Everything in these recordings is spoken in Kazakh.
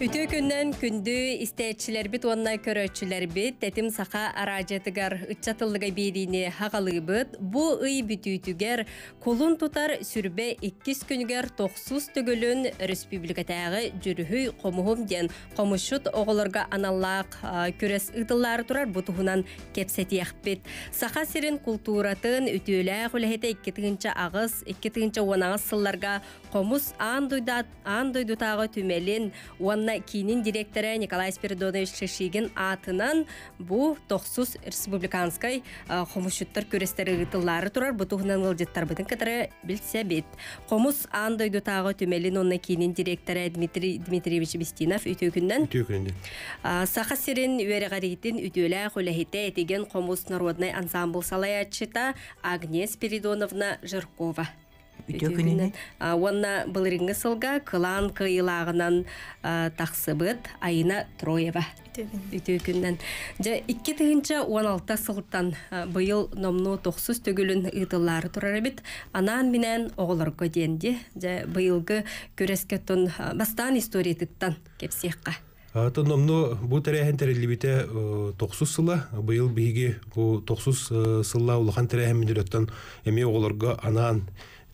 Үтө күннән күндү истечилер бит онна көрөчілер бит тәтім сақа аражетігар ұтчатылыға беріне хағалы бу ый бүтүүтүгер кулун тутар сүрбе иккіс күнгер тоқсус түгілін республикатағы жүрхүй қомуғым ден қомышыт оғылырға аналлақ күрес ұтылар турар бұтығынан кепсетияқ бит Сақа серін культуратын үтілі ғылхеті 2-тігінші тыгынча 2-тігінші онаңыз сылларға қомыс ан дұйдатағы түмелін, онна Анна Кинин директора Николай Спиридонович Шишигин атынан бу тоқсус республиканской хомушуттар көрестері ғытылары тұрар бұтуғынан ғылдеттар бұтын кәтірі білсе бет. Хомус андойду тағы түмелін онна Кинин директора Дмитрий Дмитриевич Бестинов үтеукінден. Үтеукінден. Э, Сақа сирен үйәріғарегетін үтеулі қоләхетті әтеген хомус народный ансамбл салаячыта Агнес Спиридоновна Жиркова үтөкүнүнүн уонна былырыңы сылга кылан кыйылагынан тахсыбыт айына троева үтөкүннен же икки тыгынча он алта сылтан быйыл номну тохсуз төгүлүн ыытыллары турар эбит анаан менен оголорго диэнди же быйылгы көрөскө тон бастаан историятыттан кепсиякка Атын номну бу тәрәһен тәрелибите тоқсус сыла, быйыл биге бу тоқсус э, сыла улахан тәрәһен минереттен эми оголорго анаан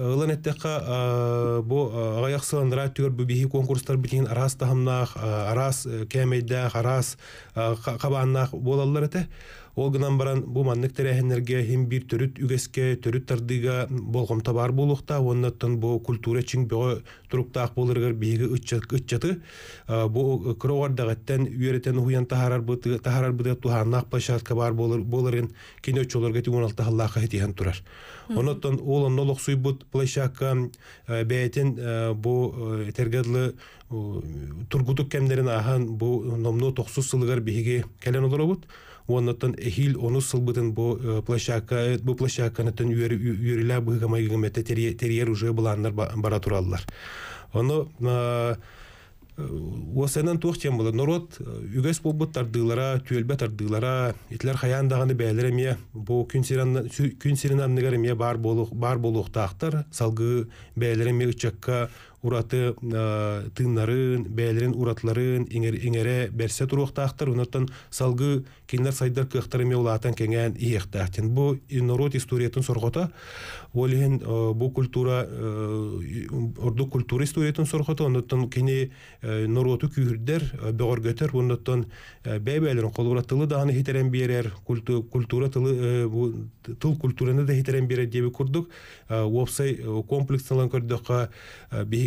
ылан эттеха бу агаяқсылан бу бихи конкурстар битин арас тахамнах арас э, кемейдах арас кабаннах буолаллар эте Ол гынан баран бу маннык тәрәһенергә һәм бир төрүт үгәскә, төрүт тардыга болгом табар булыкта, оннаттан бу культура чиң бөгө туруктак булырга биге үтчәт үтчәты. Бу кроварда гаттан үйрәтән уян тахарар бу тахарар бу туһан нак башатка бар булыр булырын кино чолор гәти 16 халлаха хәтиһан турар. Оннаттан ул нолык суй бут плащакка бәйтен бу тергәдле тургутук кемдерин аһан бу номно 90 сылгар биге кәлен олоробут. оннотон эхил ону сылбытын бу э, площадка э, бу площадканытын үйрүлә быгамайгымете терьер уже буланнар бара тураллар ону э, Осенен тух тем было. Народ югес полбут тардылара, тюэльбе тардылара, итлер хаян дағаны бәліріме, бу күн сирен амныгарыме бар болуқтақтар, салғы бәліріме үтчекка ураты э, тыыннарын бээлерин уратларын иңере берсе туруактаактар онотон салгы кинлер сайдар кыахтар эме улаатан кеңен иехтаахтин бу народ историятын соргото олиен э, бу культура орду э, культура историятын нороту онотон кини народу күйүрдер бөгөргөтөр онотон бээбээлерин колуратылы дааны хитерен берер культура тылы тыл культураны да хитерен берер деби курдук уопсай комплекс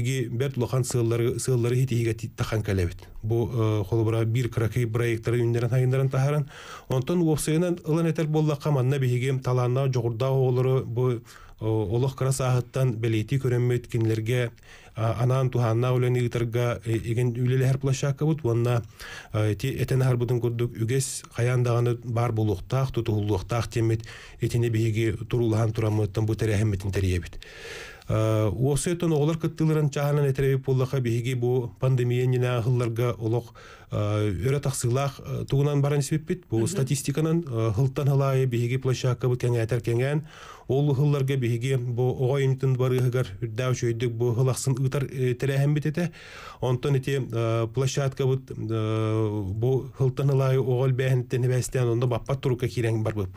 биги бер лохан сыллары сыллары хити тахан калебит бу э, холбара бир краки проекттары үндерен хайындаран тахаран онтон уопсыйынан ылан этер болла каманна бигем таланна жогурда олору бу э, олох кара саһыттан белейти көрөммөйт кинлерге э, анаан туханна үлен ыытырга иген үлеле хер площадка бут вонна ти этен харбудын курдук үгес хаян бар булуктак тутулуктак темет этине биги турулахан турамыттан бу терехеммитин Э, Осетон олар кыттылырын чаһанан этереби буллаха биһиги бұ пандемия нина хылларга олық э, өрө тақсылақ э, тугунан баран сеппит Бұл статистиканан хылтан хылай биһиги площадка бу кеңәтер кеңән ол хылларга биһиги бу огайымтын барыгар дәү шөйдүк бу хылахсын ытар терәһәм бит эте онтон эти площадка бу бу хылтан хылай огол бәһентен бәстән онда баппат турукка кирәң бар бу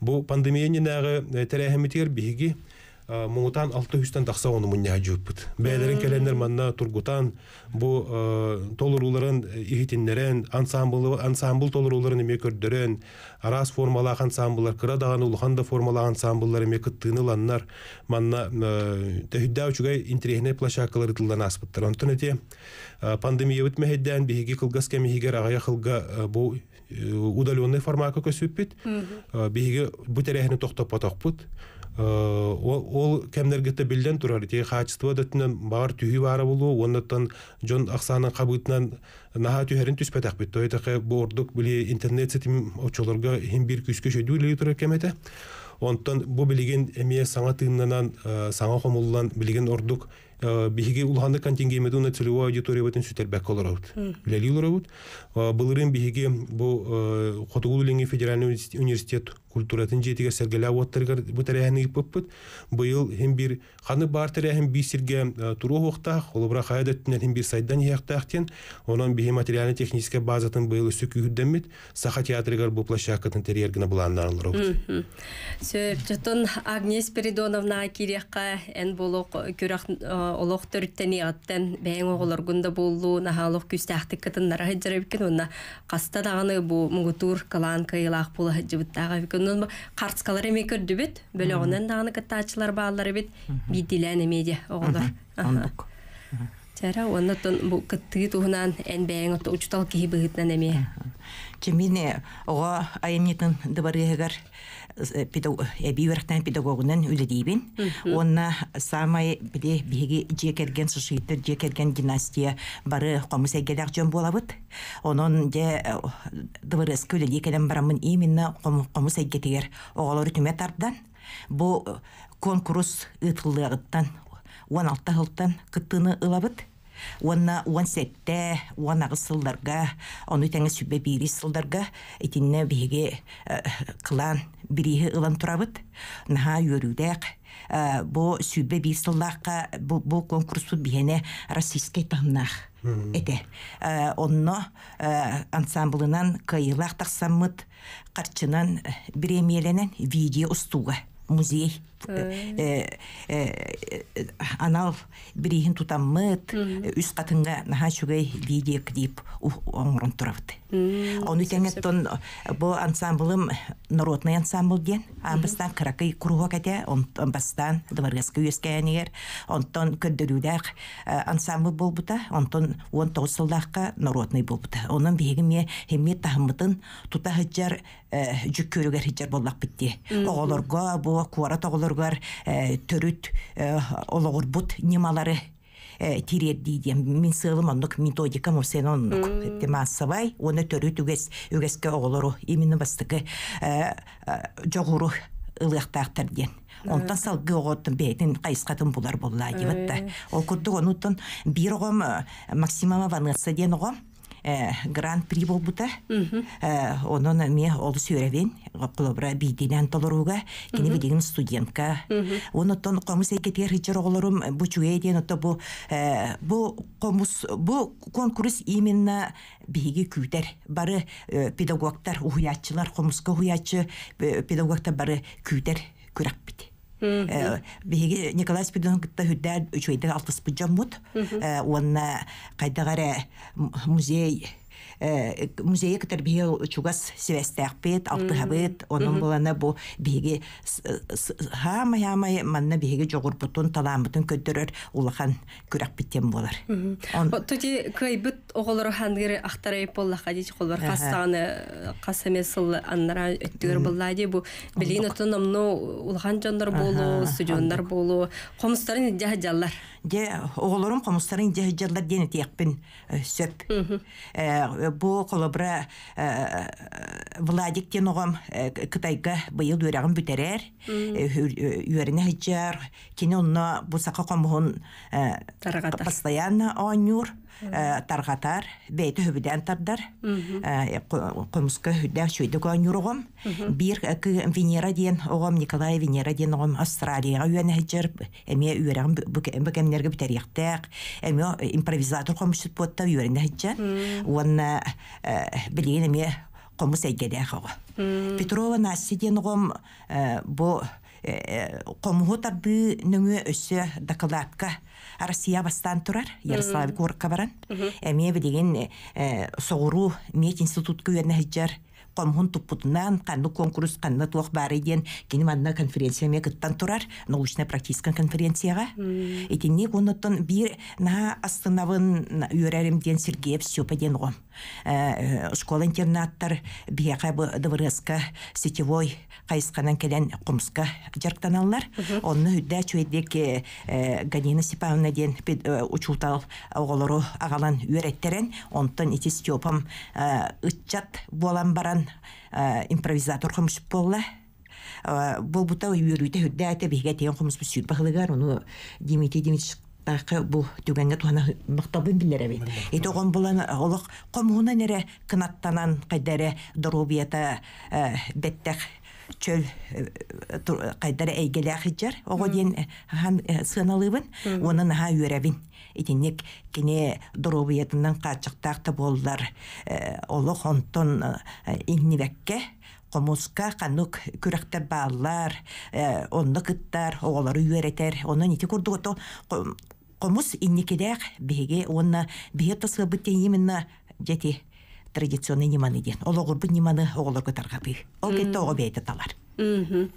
бу пандемия нинагы терәһәм битер биһиги Э, мунутан 600тан дахса уну мунне хаҗыпт. Бәйләрен келәндер мәндә тургутан бу э, толыруларын ихитеннәрен э, ансамбль ансамбль толыруларын мәкәрдәрен арас формалы ансамбльләр кыра даган ул ханда формалы ансамбльләр мәкәттыны ланнар мәндә тәһиддә үчгәй интернет плашакалары тылдан аспыттыр. Онтын әти пандемия үтмәгәндән биге кылгас кеме хигәр агая хылга бу удалённый формакка күсүп бит. Биге бу тәрәхне тохтап патак бит. Э, ол кемдерге те билден турар те качество датынан бар түйү баары болуу оннотон жон аксанын кабытынан наха түйерин түспетак бит тойтаке бордук били интернет сетим очолорго хим бир күскө шөдү биле турар кемете онтон бу билиген эмие саңа тыыннанан э, саңа комулунан билиген ордук Э, биһиги улханны контингеймеде уна целевую аудитория батын сүтербәк колорабут. Лели уларабут. Э, Былырын биһиги бу э, Хотугул Ленги федеральный университет культуратын жетиге сергеля аваттаргар бу тарихны иппыт. Быйыл һәм бир ханы бар тарихын бисирге туру хокта, холыбра хаядаттан һәм бир сайдан яктактен, онан биһи материальный техническая базатын быйыл үсүк үдәммит, саха театрыгар бу площадкатын терьергене буланнар уларабут. Сөп, Агнес Передоновна кирекка эн болок көрәк олох төрттени аттан бэйн оголоргунда боллу нахалох күстәхтик кытыннара хәҗәрәбкен онна каста даганы бу мугутур калан кыйлах була хәҗәбтәгә бикеннән карцкалар эме көрдү бит бөлөгөннән даганы кытачлар баалары бит бидиләне медиа оголор жара онна тон бу кытты туһнан эн бэйн ото учтал киһи быһытнан эме. Кемине ого айнитен дәбәргәгәр Э, педагогының э, педагогунан үледейбин. Онна э, самай биле биһиги жекерген сышыйты жекерген династия бары қомыс әгеләк жөн болабыд. Онын де дыбырыс көледи келем барамын именно қомыс әгетегер оғалар үтіме тардан. Бу конкурс ытылдыгыттан 16 жылдан кыттыны ылабыт. Уонна уон сетте, уон сылдарға, сылдарга, оны тәңі сүбе бейрі сылдарга, итінне бейге қылан э, бирихи ылан турабыт. Наға үйөрудәк, э, бо сүбе бейр сылдаққа, бо конкурсу бейіне российскай тамнақ. Эте. Э, онно ансамблынан кайылақ саммыт қарчынан біремеленен видео ұстуға. Музей э, э, анал бирихин тутаммыт үс катынга наха чугай видек дип оңрун турабыт. Оны тәңеттон э, бу ансамблым народный ансамбл ден. Амбыстан кыракый куруга кәтә, амбастан дыбаргаска үскәнегер. Онтон көддөрүдәк ансамбль булбута, онтон 19 елдакка народный булбута. Оның бегиме хемме тахмытын тута хыҗар э, жүк көрөгәр хыҗар булдак битте. Оголорга бу куара тоголор олоргар төрүт олоғурбут немалары тирет Мен мен сылым методикам методика мусен оннук массовай оны төрүт үгес үгеске оголору именно бастыгы жогуру ылыактаактар диен онтан салгы оготтун кайсы кайыскатын булар болла дебатта ол курдук бир огом максимова ваныса диен огом гран-при болбута. Онон ме ол сөрәвен қолобра бидинен толыруға, кені бидеген студентка. Оны тон қомыс әйкетер хичер оларым бұчуе ден, отто бұ қомыс, бұ конкурс именно биһиги күтер бары педагогтар уһуяччылар қомыска уһуяччы педагогтар бары күтер күрәк бит. Э, Биһиги Николай Спидонг та хүтэр үчөйтэ алтыс пүҗәмүт. Э, онна э, кайтагара музей музейе кытар биһи чугас севестерпит, алтыхабыт онун булана бу биһиги хаамай хаамай манна биһиги жогурбутун талаамбытын көддөрөр улахан биттен болар тути кыайбыт оголор хангыр ахтарайып боллаха дичи холбар кассаны касаме сыл аннара өттүгөр болла ди бу билин отун омну улахан жандар болу студиондар болу комустарын жаха же де оголорум комустарын жаха жаллар дени тиякпин сөп бу колобра э, э, Владик теногом э, кытайга быйыл үрәгем бүтерер, үрәне хиҗар, кені онна бу сака комһун постоянно анюр. Э, таргатар бейте хөбүдән тардар э, кымыска хөдә шуйды гон юрыгым бир э, ки венера дигән огым николай венера дигән огым австралияга юнә хәҗер эмә үрәгән бу кемнәргә бу импровизатор кымышты потта юрәндә хәҗә уна билегенә мә кымыс әйгәдә хага петрова насти дигән огым бу комгутар табы нөңө өсе докладка россия бастан турар ярославик курка баран эмиэбе деген э, соғуру мет институтка үйерне хиджар комхун туппутунан канны конкурс канны туох бары диен киним анна конференция ме кыттан турар научно практическая конференцияга итинник онотон бир на астынабын үйөрәрим диен сергеев сёпа диен Э, э, школа-интернаттар бияқа дыбырыска сетевой қайысқанан келен құмска жарктаналлар. Онны үдді чөйдек э, Ганина Степановна ден учутал оғолору ағалан үйреттерен, онтон ити Степам ытчат болан баран импровизатор қымшып болла бұл бұта үйрүйті үдді әті бейге теген қымыз бұл оны тахтаахы бу түгәнгә туһана бактабын биләре бит. Ите гон булан нере кынаттанан кайдары дорубията э, беттәх чөл э, э, кайдары әйгелә хиҗәр. Ого дин һәм сыналыбын, онын ха юрәбин. Итинник кине дорубиятыннан качыктакта болдар. Олык онтон иннибәккә комуска канук күрәктәр баалар, онны кыттар, оғалары үйәретер, онны Комус инникедәк беге онна беге тослы битен именно дети традиционный неманы ден. Ологур бит неманы оголор көтәргә бу. Ол кетте ого бейте талар. Мм.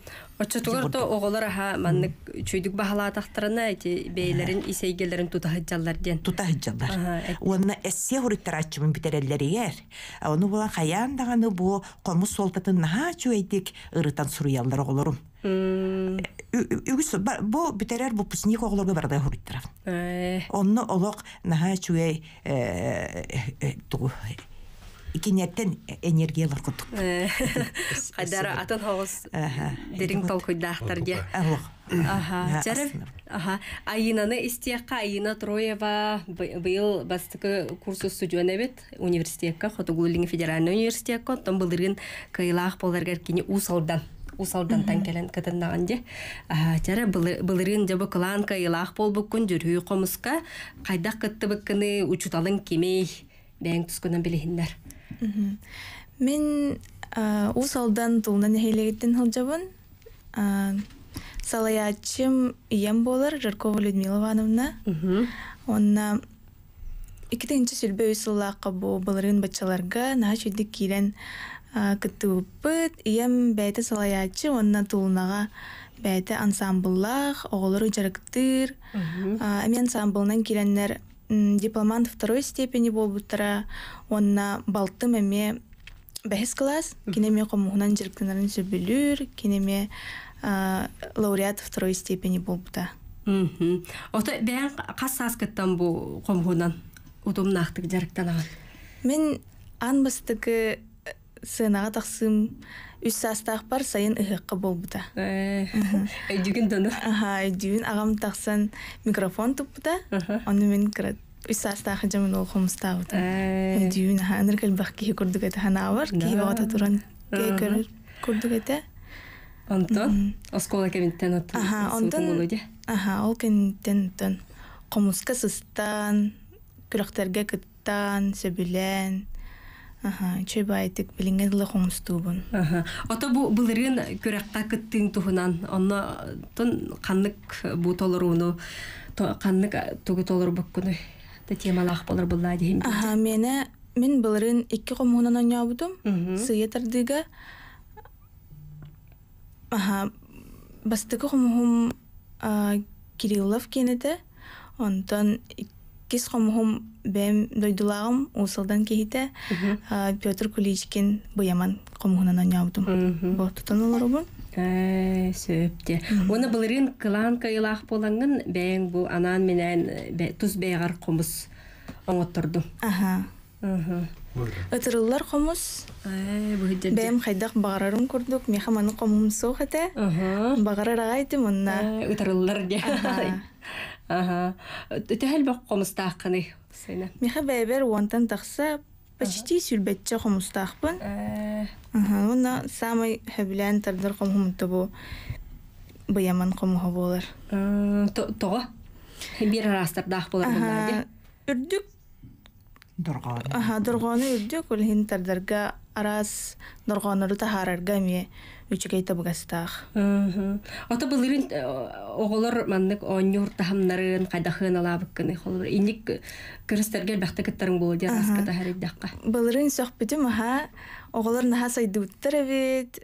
то оголор ха манны чөйдүк бахала тахтырына эти бейлерин исейгелерин тутахыджаллар ден. Тутахыджаллар. Онна эссе хуриттарачым битереллер егер. Оны булан хаян даганы бу комус солтатын наха чөйдик ырытан суруяллар оголорум үгүс бу битерер выпускник оглорга барда хуриттар. Онно олок наха чуе тугу энергия бар кутук. атын Аха, жарып. Аха, айынаны истиякка Троева быйыл бастыкы курсы студиона бит университетка, федеральный университет там был дырын кайлах кини усалдан усалдантан келен кытыннаган же чара былырын жабы кылаанка илаах болбуккун жүрүү комуска кайдак кыттыбыккыны учуталын кемей бээн тускунан билиһиннер мен усалдан тулнан эхилегиттен хылжабын салаячым ием болар жаркова людмила ивановна онна икитинчи сүлбө үсыллаакка бу былырын баччаларга наа чүйдик кирен кытыыппыт ийэм солай салаячы онна тулнага бэйэтэ ансамбллах оҕолору жарыктыр эми ансамблынан киленнер дипломант второй степени тұра, онна балтым эме бэхэс класс кинеме хомуһунан жырыктынарын сөбүлүр кинеме лауреат второй степени болбута ото Қас хас сааскыттан бу хомуһунан утумнаахтык жарыктанаган мен анбастыкы Са тақсым, үш саста бар, сайын аян үхыкк бол бута. Ай, Аха, тақсан микрофон туп оны мен кират, үш саста жамын ол қомыста ау. Ай, дуген, агам, үш саста ах, кей кердіг айт, ага, кей агата туран, кей кердіг айт. Антан, аз кола керенттен ату, ага, аз чөйбай айтык билиңе дыла хоңустуубун ото бу былырын көрәкка кыттыын туһунан онно тон каннык бу толоруну каннык тугу толор буккуну темалах болор булла дийм аха мене мен былырын икки комуунан оньообудум сыя тардыга аха бастыгы хумухум кириллов кенете онтон кис хомхом бэм дойдулагым усылдан кихите Петр Куличкин буяман хомхунан онябдым. Бо тутан оларубын. Э, Сөпте. Оны бұлырын кылан кайылақ болаңын бәң бұ анан менен тұз бәйғар қомыс оңоттырдым. Аха. Ытырыллар хомус. Э, Бәм хайдах бағарарын көрдік. Меха маны қомым соқ әте. Бағарар ағайтым онна. Ытырыллар э, де. Тәһәл бак комстах кыны. Сәйнә. Миха бәйбер вантан тахса почти сүлбәтче комстах бун. Аха, уна самый хәблән тәрдер комхум тубу. Быяман комхо булыр. Тога. Бир раз тәрдах булыр бунда. Үрдүк дурганы. Аха, дурганы үрдүк ул хин тәрдергә арас дурганы рута харарга мие. үчүгей табыгастаах ото былырын э, оголор маннык онню хуртахамнарын кайдахын алаабыккыны холбур инник э, кырыстаргер бахта кыттарың болу дия аската хариддакка былырын сөхпүтүм аха оголор наха сайдыбыттар эбит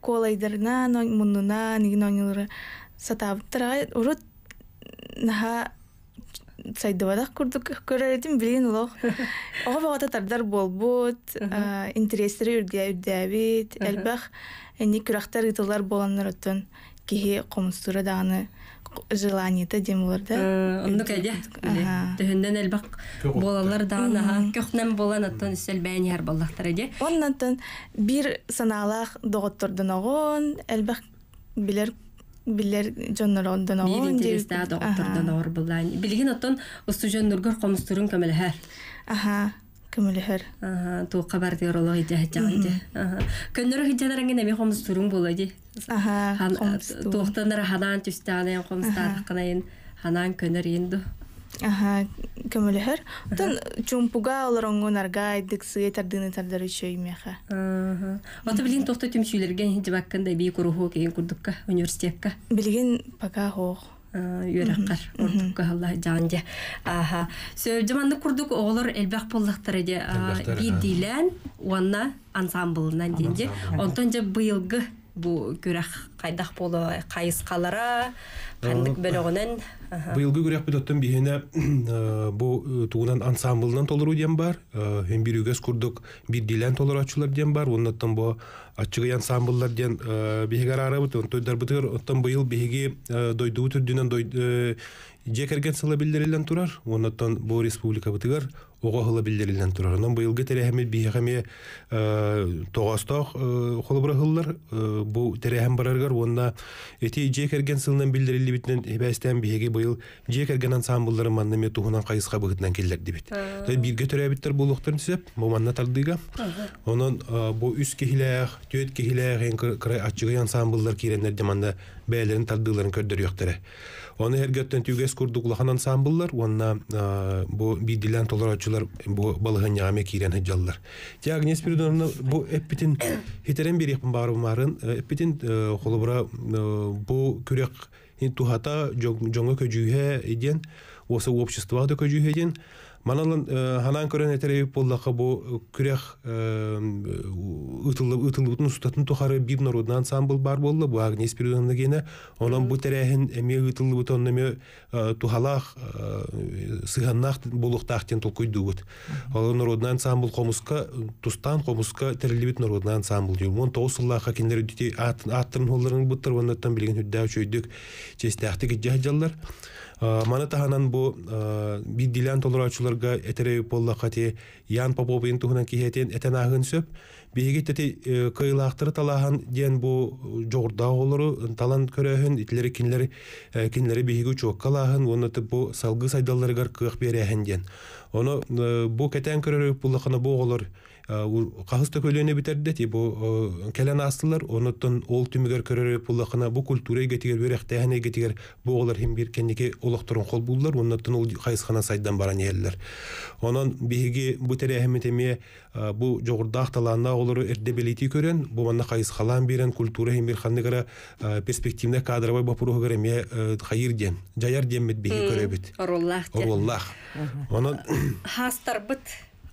колайдырна муннунан игин онилары сатаптыра урут наха сайдыбадах көрөр этим билин улох ого богата тардар болбут интерестери үрдэ үрдээбит элбэх эни күрахтер ытылар боланнар оттон кихи комустура даганы желаниета дем булар да э, онну кәде төһөндөн элбак болалар даана көхнен болан оттон үсел бәниер боллактар эде оннан бир санаалах доготтордон огон элбак билер Биллер жоннор ондан ау. Биллер доктор доктордан ау биллер. Билген оттон усту жоннор гөр комустурун көмөлөһө. Аха, көмөлөһө. Аха, ту кабар диролог иде хаҗа инде. Аха. Көннөр хиҗәләр инде нәби комустурун була ди. Аха. Э, ту доктордан хадан тустаны комустар хакына ин ханан көннөр инде. көмөлөһөр тон чумпуга олороңгун арга айдык сые тардыны тардар Ага. ота билин тохто түмчүйлерген жыбаккандай бий куруху кеген курдукка университетка билген пока хоох үйрәккар урдукка алла Ага. аха жаманды курдук олар элбак болдықтары де, бидилен уанна ансамблынан дейинже онтон жа быйылгы бу күрәх кайдах болы қалара қандық кандык бөлөгүнөн быйылгы күрәх бүтөттөн биһине э, бу э, туунан ансамблдан толуру дем бар бір э, бир үгөс курдук бир дилен толурачулар дем бар оннаттан бу ачыгы ансамблдар ден биһигер арабыт тойдар бытыр оттан быйыл биһиги дойдуу түрдүнөн дой жекерген сыла билдирилен турар оннаттан бу республика бытыгар уға хыла билдерелгән турыдан бу елгы тәрәхмәт биһәгәме э тогастак хылыбыра бу тәрәхмәт барарлар онда эти җекергән сылдан билдерелле битен бастан биһәге бу ел җекергән ансамбльләр менә мәтугына кайсыга бүгеннән килдер дип бит. Тәй бергә төрәй битләр булыктырып сөйләп, бу манна тардыга. Аның э, бу үз киһләх, төт киһләх, кирәк ачыгы ансамбльләр киренә дә менә бәйләрен тардыларын көрдөр яктыра. Оны һәргәттән түгәс курдуглахан ансамбллар, онна бу бидилән толарачылар бу балыгын яме кирен хәҗаллар. Тяг Неспирдоновна бұл әппетін хитерен бір еқпін бағыр бұмарын, әппетін қолы бұра бұл күрек тұхата жоңы көжуге еден, осы да көжуге еден, Маналын э, ханан көрөн этереби боллаха бу э, күрэх ытылып ытылыптын ұстатын тухары бир народный ансамбль бар болды бу Агнес Пиридоновна гене онон бу терехин эме ытылып тон эме э, тухалах сыганнах булуктахтен толкуйдубут. Ол народный ансамбль комуска тустан комуска терелибит народный ансамбль дию. Мон тоусуллаха киндер дүти аттын холларын буттыр воннаттан билген хүддә үчөйдүк. Честяхты гиҗәҗәлләр. Э, Маны таһанан бу э, биддилен толурачуларга этере болла хати Ян Поповин кейтен әтен ағын сөп. Биһиги тети э, кыйлахтыр талахан диен бу жогорда олору талан көрөһүн итлери кинлери кинлери биһиги чоккалаһын уону бу салгы сайдалларга кыах берәһен диен. Оно бу кетен көрөрү буллахана бу олор қағысты көлөне битерде ти бу келен астылар онуттан ол түмүгөр көрөрө пуллахына бу культура гетигер берехтехне гетигер бу олар хим бир кенники олохторун кол булдылар онуттан ол кайсхана сайдан баран элдер онон биһиги бу терехметеме бу жогордаах талаанна олору эрдебелити көрөн бу манна кайыс халан берен культура хим бир ханныгара перспективне кадровой бапуру гереме хайыр ден жаяр демет биһи көрөбүт ороллах ороллах онон хастарбыт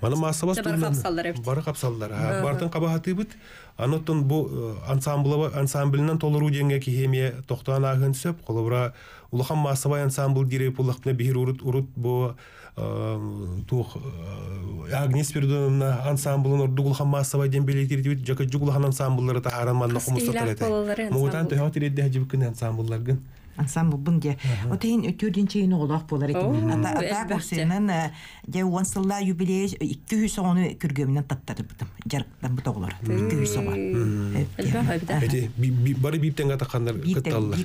Мана масабас тулы. Бары капсаллар. Бартын кабахаты бит. Анотон бу ансамблы э, ансамблынан толыру денге агын сөп колобра улахан масабай ансамбл дире бир урут урут бу э, тух э, Агнес ансамблын масабай ден ансамбль бунге. Вот ин төрдинче ин олоқ болар экен. Ата ата бахсенен же онсылла юбилей 200 сонуны күргөмнен таттырып бутам. Жарыктан бута болар. 200 сонга. Эти бары бип тең ата кандар кытталлар.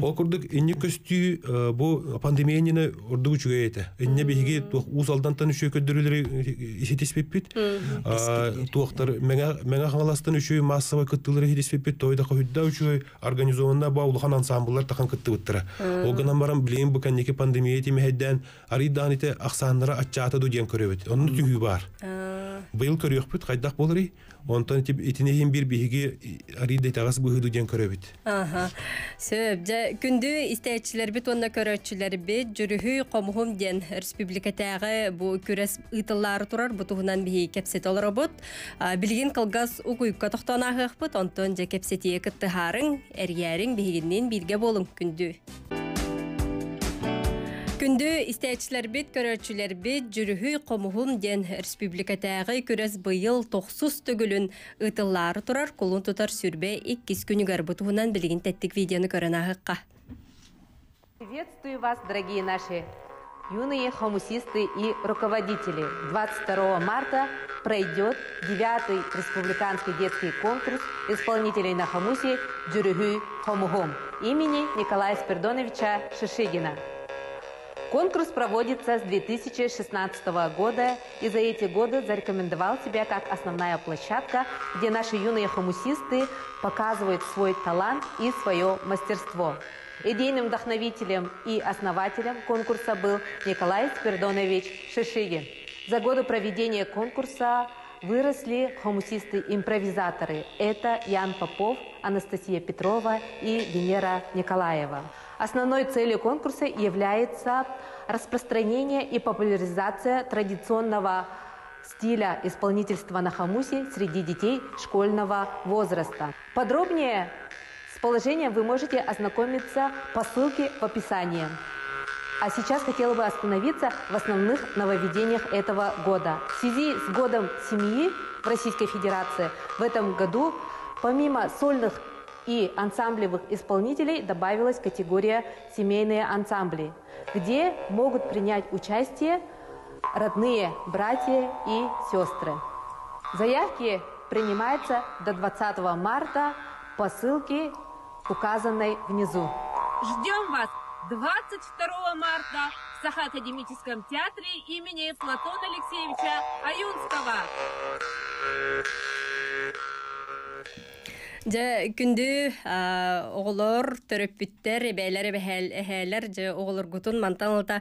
О курдык инне көстү э, бу пандемияны урдугу чугайта. Инне беги тух уз алдан тан үшө көдөрүлөр эсетишпеп бит. А тухтар менге менге халастан үшө массовый кыттылар эсетишпеп бит. Тойда хүддә үшө организованда баулы хан такан тахан кытты уттара. Оганан баран билейм бу каннеки пандемия теми хедден аридан ите ахсаннара атчата дуден көрөбөт. Онун түгү бар. Э. Быйыл көрөкпүт кайдак болури. Онтон тип итине бир биһиги ари дей тагас бу хыду ден көрөп ит. Аха. Себеп же күндү истечтер бит онда көрөчүлөр бит жүрүү комгум ден республика тагы бу күрәс ыттылар турар бу тугунан би кепсе толор бот. А билген кылгас укуйуп катоктана хыпт онтон же кепсети экитти харың эргерин биһигинен бирге болуп күндү. күндү истечилербит көрәчүләрбит жүрүһү комуһум ден республикатагы күрөс быйыл токсуз төгүлүн ытыллары турар кулун тутар сүрбе иккис күнүгәр бутуунан билген видеону видеоны көрәнә хакка. Приветствую вас, дорогие наши юные хомусисты и руководители. 22 марта пройдет 9 республиканский детский конкурс исполнителей на хомусе жүрүхү комухум имени Николая Спердоновича Шишигина. Конкурс проводится с 2016 года, и за эти годы зарекомендовал себя как основная площадка, где наши юные хомусисты показывают свой талант и свое мастерство. Идейным вдохновителем и основателем конкурса был Николай Спирдонович Шишигин. За годы проведения конкурса выросли хомусисты-импровизаторы. Это Ян Попов, Анастасия Петрова и Венера Николаева. Основной целью конкурса является распространение и популяризация традиционного стиля исполнительства на хамусе среди детей школьного возраста. Подробнее с положением вы можете ознакомиться по ссылке в описании. А сейчас хотела бы остановиться в основных нововведениях этого года. В связи с годом семьи в Российской Федерации в этом году помимо сольных и ансамблевых исполнителей добавилась категория «семейные ансамбли», где могут принять участие родные братья и сестры. Заявки принимаются до 20 марта по ссылке, указанной внизу. Ждем вас 22 марта в Сахакадемическом театре имени Платона Алексеевича Аюнского. Жа күндү оголор төрөппүттер эбелер эһэлер же оголор гутун мантан алта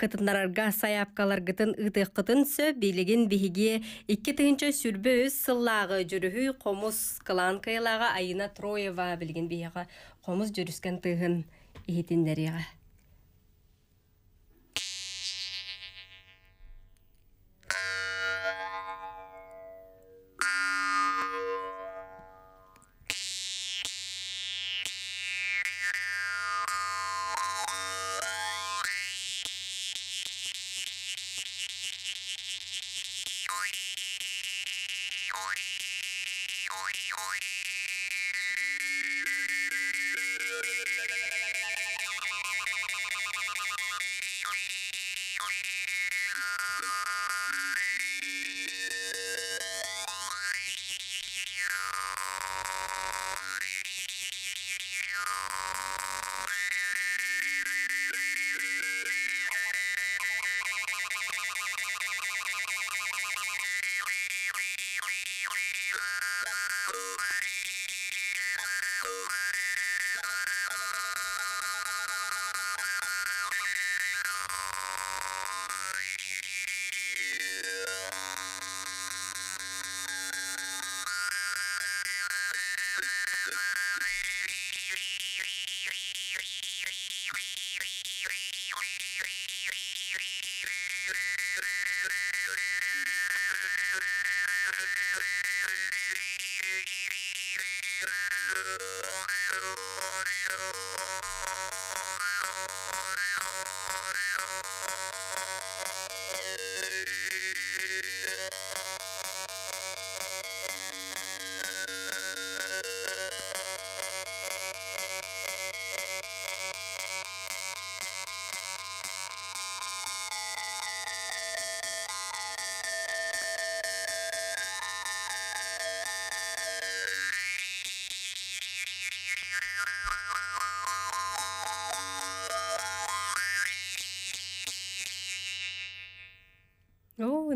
кытыннарарга саяпкалар гытын ыты кытын сө билигин бихиги икки тыгынча сүрбө өз жүрүхү комуз кылан кыйлага айына троева билген биһига комуз жүрүскөн тыгын ийитиндеригә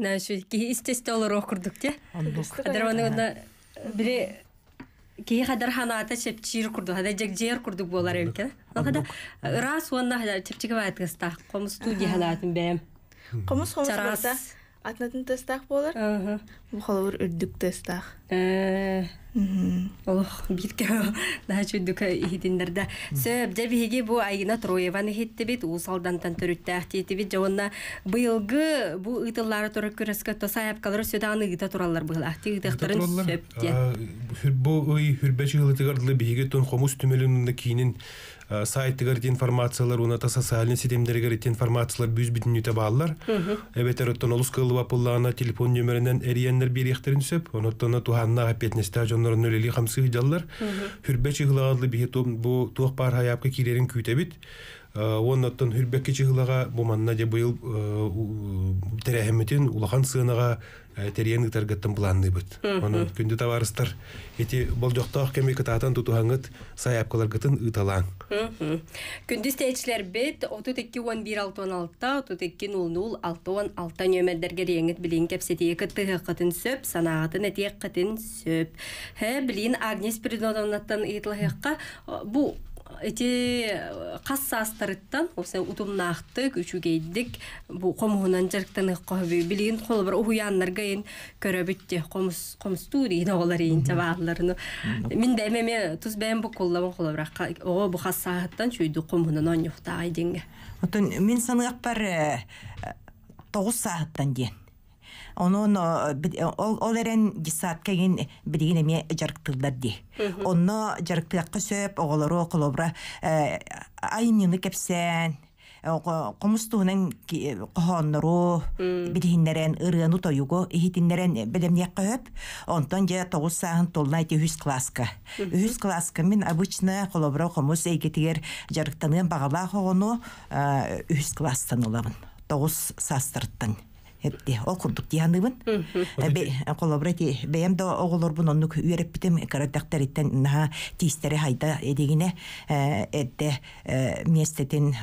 гына şu ki isteste olur okurduk de. Kadar onu gına Э, ох, битке даа чуть дука хитиндер да. Сөб дәби хиги бу айына троеван хитте бит, ул салдан тан төрүттәх тиете бит, жаунна быйылгы бу ыйтыллары туры күрәскә тоса яп калыр сөдәаны ыйта туралар бу ахти ыйтықтырын сөб Бу ой хүрбәш ғылыты гардылы биге тон хомус түмелінінді кейнін сайты гарит информациялар, уна таса сәлін сетемдері гарит информациялар бүз бүтін үйті бағалар. Әбетер өттон олыс қылыва пұллағына телефон нөмірінен әриенлер бір ехтерін сөп, оны өттона ханна опять не стаж оннорон өлели хамсы жаллар хүрбе чыгылагы бихи бу туох пар хаяпка килерин күтебит оннаттан хүрбекке чыгылага буманна же быйыл терэхемитин улахан сыынаға Э, терен ытаргаттан күнді Онун күндү табарыстар эти бол жоктоох кеми кытаатан тутухаңыт саяпкаларгытын ыталаң. Күндүз течилер бит 321616 320066 нөмерлерге реңит билин кепсетие кыттыгы кытын сөп санаатын этек кытын сөп. Хэ билин Агнес Придоновнаттан бу эти э, касса астарыттан осы утумнаахтык үчүгейдик бу комуунан жарыктан ыккоби билигин колу бар уяннарга эн көрөбүттү комус мен да эмеме туз бу бу э, э, тогуз сааттан Онон ол эрен дисат кеген бидигин эме жарыктылдар ди. Онно жарыктылакка сөп оголору колобра айнины кепсен комустуунан кохоннору бидихиннерен ырыану тоюгу ихитиннерен белемнек көхөп онтон же тогуз саан толнайти үс класска Үз класска мен обычно колобура комус эйгетигер жарыктанын багалаа хогону үз класстан улабын тогуз састырттан эпти ол курдук тияныбын э, э, колобрати бэм да оголорбун э, оннук үйреппитим карадактариттен наха тиистере хайда эдегине эдде местетин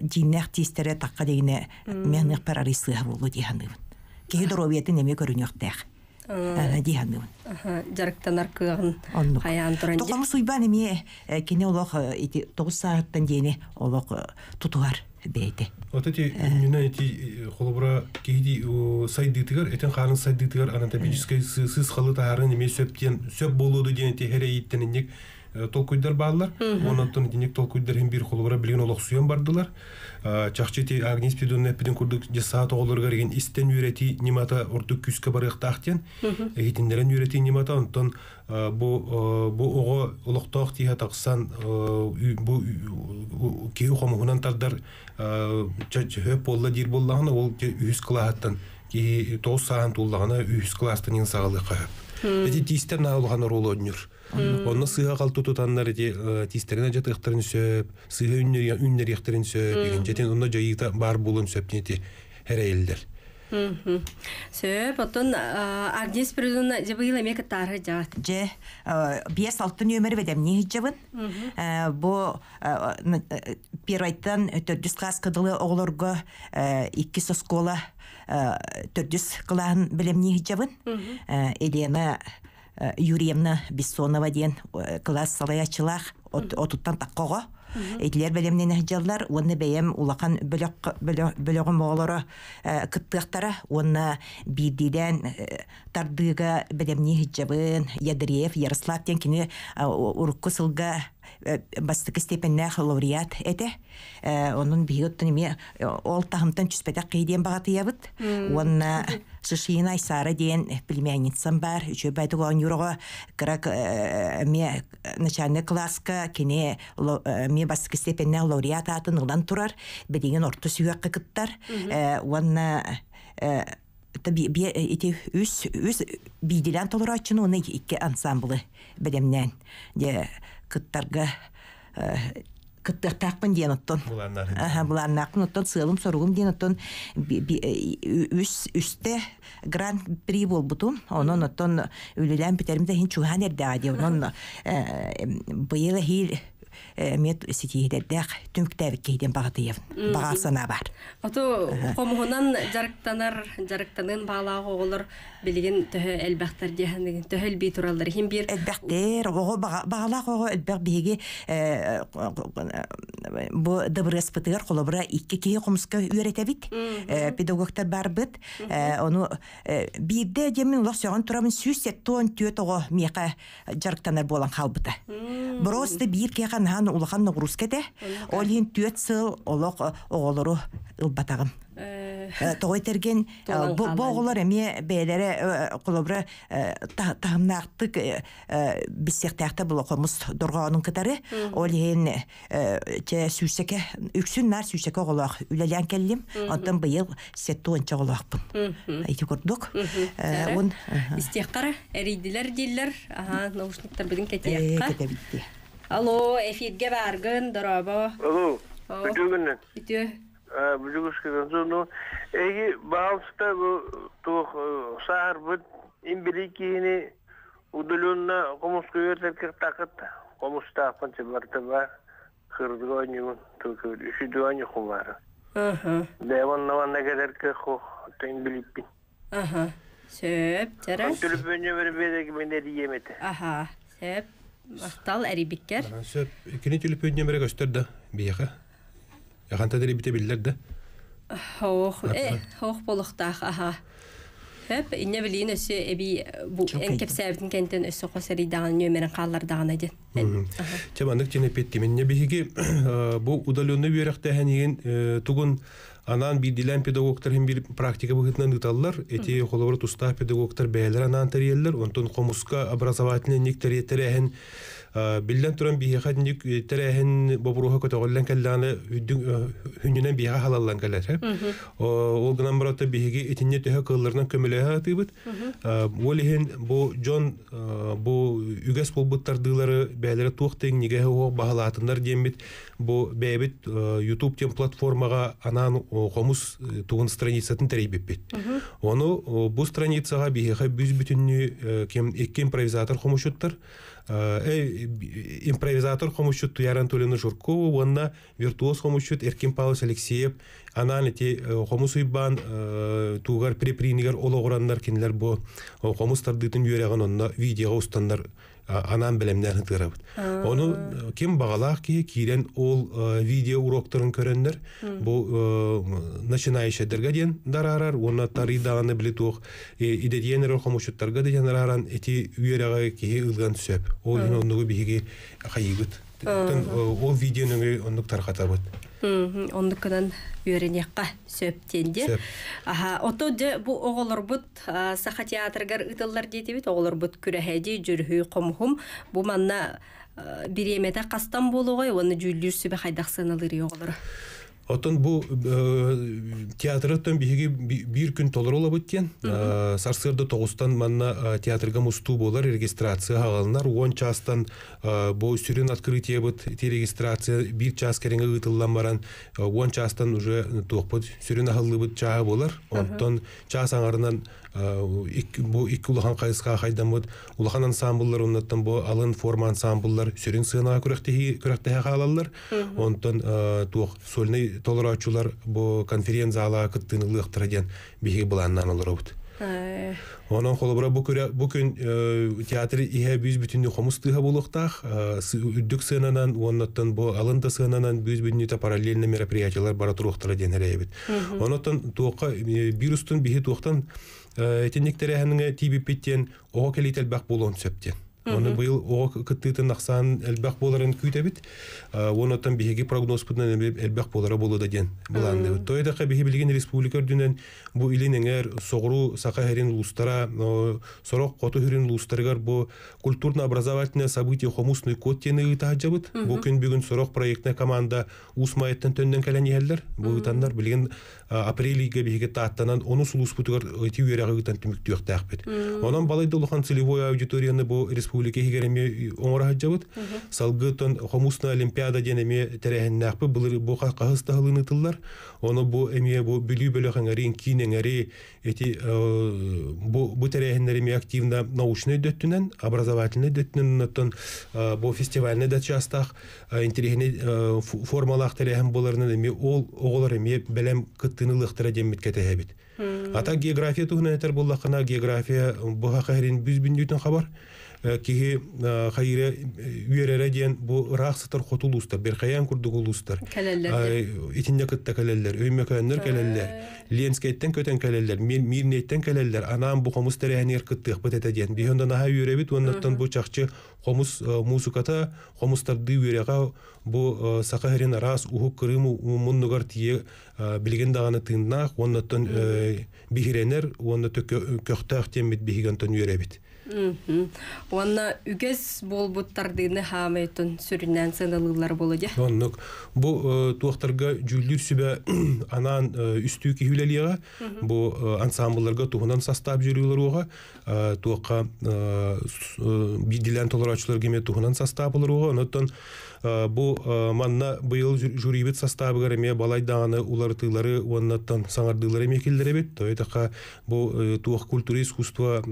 диннях тиистере такка дегине меңнек парарисыа болу эме эми тогуз сааттан олох тутуар Вот эти именно эти э, холобра кейди э, сайдытыгар, этен харын сайдытыгар анатомической сыз халы тахарын име сөптен сөп болуды ден техере иттенинник толкуйдар баалар онотон диник толкуйдар хим бир холура билген олох суян бардылар чахчити агнис пидон эпиден курдук жасаат оголорга деген истен үйрети нимата ортук күскө барыктаахтен эгитиндерен үйрети нимата онтон бу бу ого улуктоох тиха таксан бу кеу хомугунан тардар чөп болла дир боллахына ол үс кылааттан ки тоос саан тууллагана үс кластын ин сагалыкка эти тистер на алган он на сыга калту тутаннар эти э, тистерине сөп сыга үннер үннер сөп онна жайыта бар булын сөп тинети херелдер Сөп, отон Же, бес алтын өмір ведем не жабын. Э, бо э, первайтан қас Э, төрдүс кылаан билемни жабын. Э, Елена э, Юрьевна Бессонова ден класс салаячылах отуттан таккого. Эдилер белемнене жаллар, уны бәем улакан бөлөгі моғылары кыттықтары, уны бидиден тардыға белемне жабын, Ядреев, Ярослав тен кені бастыкы степеннях лауреат эте э, онун биюттун эми э, ол тахымтан түспетек кийден багатыябыт онна Шишина Айсара деген племянницам бар, үчө байтук он юрого крак э, ме начальный класска кине ме бастыкы степеннях лауреат атын ылан турар, бедеген орто сүйөккө кыттар. онна эти үс үс бидилен толурачын уны икки ансамблы бедемнен. кыттарга э, кыттар тақпын ден оттон. Аха, булар нақ нотта сылым сорғым ден оттон. Э, үс үсте гранд при бол бутун. Оны нотта үлелем бетерим дә һин чуһан ердә адеу. Нотта. Э, бу мет ситиһидэрдээх түмктээбиккиһиден кейден бағар бағасына бар оту хомуһунан жарыктанар жарыктанын баалаах оголор билигин төһө элбэхтер диэхэнигин төһө элбии тураллар хим биир элбэхтер ого баалаах ого элбэх биһиги ә, бу дыбырыспытыгар холобура икки киһи хумуска үйөрэтэбит ә, педагогтар барбыт ә, ону биирде демин халбыта хан ул хан нуруз кете ол хин сыл олоқ оғолору ул батағын э. э, тоғай терген э, боғолар бәйләре, бедере қолобра тамнақты бис сертақта бұл дұрғаның қатары ол хин те сүсеке үксін нәр сүсеке қолоқ үлелен келдім аттан бұл сеттон чоғолоқпын айты көрдік Алло, эфирге баргын, дорабо. Алло. Бүгүнүн. Бүтө. А, бүгүнүш кеген жону. Эги баалста бу тух шаар бут имбиликини удулунна комус көйөтөр киртакыт. Комус тапын барды бар. Кырдыгоню тук үшүдөөнү кумары. Аха. Девон наванна кедер ке хо тимбилиппин. Аха. Сөп, жараш. Төлөпөнө бер бедеги менде диемете. Аха. Сөп. Ахтал әрибиккер. Сөп, кини түліп өйден бірек өстер да, бияқа. Яқанта дәрі біте білдер да. Хоқ, э, хоқ болықтақ, аха. Хөп, инне білейін өсі әбі бұл әнкеп сәбітін кәнтен өсі қосар идаған нөмірін қаллардаған әден. Чабандық тенепетті, менне бігіге бұл удалены бүйрәқті әнеген тұғын анан билдилен педагогтарын бир практика быхытынан ыталлар эти холобор туста педагогтар бээлер анан тариеллер онтон комуска образовательный ник билден туран биһиха динник терэһин бобуруха көтөгөллен келланы хүннен биһиха халаллан келер. Ол гынан барата биһиги итинне төһө кылларынан көмөлөһө хатыбыт. Ол иһин бу Джон бу үгәс булбыттар дылары бәләре тең теңниге хо баһалатындар дембит. Бу бәйбит YouTube тем платформага анан хомус тугын страницатын тәрибеппит. Оны бу страницага биһиха бүз бүтүннү кем провизатор импровизатор хомушуттар. Э, э, э, импровизатор хомучут яран тулины виртуоз хомучут эркин павлович алексеев анан эти э, хомус уйбаан э, туугар препринигер ологураннар кинилер бу хомус тардыытын үйөреган онно видеого устаннар анан белемнер тырабыт ону э, ким багалаах ки кирен ол видео уроктарын көрөннөр бу начинающиядерге диен дарарар уна тарыйдааны билитуох идедиенер хомушуттарга деген раран эти үйөрега кии ылган сөп ол оннугу биһиги хайыбыт ол видеону оннук таркатабыт оннукынан үйренекка сөптенде. Аха, ото же бу оголорбут саха театргар ытыллар дейти бит, оголорбут күрэхэди жүрхүй комхум. Бу манна биремете кастан болугой, оны жүлдүр сүбе хайдаксанылыр оголор. Отон бу э, театры тон биһиги бир күн толор ола э, Сарсырды тоғыстан манна э, театрга мусту болар регистрация ағалынар. 10 частан бу сүрін открытие бут те регистрация бир час кереңе ытыллан баран 10 частан уже тоқпыт сүрін ағалы бут чаа болар. Онтон час аңарынан бу икки улахан кайыска хайдан бут улахан ансамбллар оннаттан бу алын форма ансамбллар сөрін сыына күрәхтеһи күрәхтеһи халаллар онтон э, тух сольный толорачулар бу конференция ала кыттынылык траден биһи буланнан олоробут э. Онан холобра э, театр иһә бүз бүтүннү хомус тыга булуктах, үддүк сынанан, оннаттан бу алында сынанан бүз бүтүннү параллельне мероприятиялар бара туруктыра денере бит. Оннаттан туока вирустун биһи туоктан Э, Этин нектере хэнгэ тибиппиттен оға келител бақ болуын сөптен. Оны быйыл оға кыттыты нақсан әлбәқ боларын күйтә бит. Оныттан биһеге прогноз бүтән әлбәқ болара булу да дигән. Булан дип. Тойда республика дөнен бу илинең әр согыру сақа һәрин лустара, сорақ қоту һәрин лустарга бу культурна образовательне событие хомусный код тене жабыт, Бу көн бүген сорок проектна команда Усмайеттан төндән кәләне яллар. Бу итаннар билгән апрелигә бихеге таттанан оны сулус бүтәр итә ярагы гытан тимик төхтәк бит. Оның балайды лухан целевой аудиторияны бу республика хигереме оңора хаджабыт салгы тон хомусна олимпиада денеме терехеннахпы бул бу кахыс тахлыны тыллар оны бу эме бу бүлү бөлө хаңари кинеңери эти э, бу бу терехеннереме активна научный дөттүнен образовательный дөттүнен нотон э, бу фестивальне да частах э, интерехене формалах терехен буларны эме ол оголар эме белем кыттынылыктыра деммитке тәһәбит ата география туһуна этер буллахына география бу хәрин бүз бүндүтен хабар Э, киһи э, хайыра үерере диэн бу раахсытар хотул устар берхаян курдук улустар итинне кытта кэлэллер өймөкөннөр э. кэлэллер ленскейттен көтөн кэлэллер мирнейттен кэлэллер анаам бу хомус тэрэхэнер кыттыах бытэтэ диэн биһондан аха үеребит уонноттон бу чахчы хомус музыката хомустарды үерега бу сакахерин араас ухук кырым муннугар тие билген даганы тыыннаах уонноттон бихиренер уонно төкөхтаах диэмбит бихигантон үеребит Онна үгес болбуттардыны хамайтын сүрінен сыналылар болады. Оннук бу туақтарға жүлдір сүбе анан э, үстү кихүлелиға, бу э, ансамблларга туһунан састап жүрүлөр оға, э, туаққа бидилен толорачылар кеме туһунан состав болор ога, онтон бу манна быйыл жюрибит составы гареме балайданы улар тылары оннаттан саңардылары мекелдеребет, тойтака бу туақ культура искусство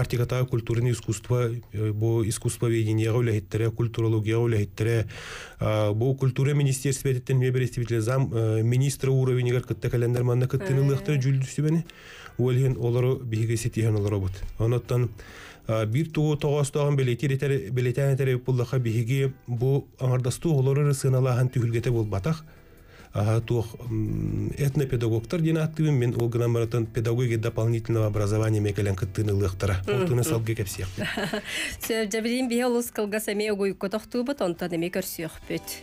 артиката культурный искусство бу искусствоведение гауляхиттере культурология гауляхиттере бу культура министерство деттен меберестибитле зам министр уровень гар кытта календар манна кыттын ылыктыр жүлдүсүбени уэлхин олору биге сетиген олору бут оноттан бир туу тогостогон белетер белетер пуллаха биге бу аңардастуу олору сыналахан түһүлгете болбатах ага, туох этнопедагогтар ден аттыбын мен ол гына маратан педагогия дополнительного образования мекелен кыттыны лыхтара ол туны салге кепсиек сөп жабилин бие олус кылга семей огуй котохтуубут онтон эми көрсүйөхпүт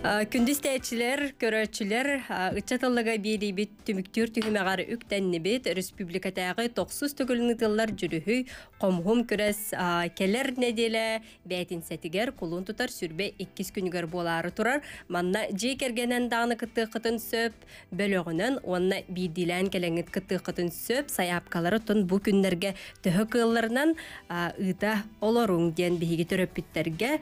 Э, күндүз тәчилер көрөчүлер ычатыллыга э, бийлибит түмүктүр түһүмәгары республика республикатагы токсуз төгөлүнү тыллар жүрүһү комхум күрес э, келер неделе бәтин сәтигер кулун тутар сүрбе иккис күнүгөр болары турар манна же кергенен даны кытты кытын сөп бөлөгүнөн онна бидилен келеңит кытты кытын сөп саяпкалары тун бу күннерге төһө кылларынан ыта олоруң диен биһиги төрөппүттерге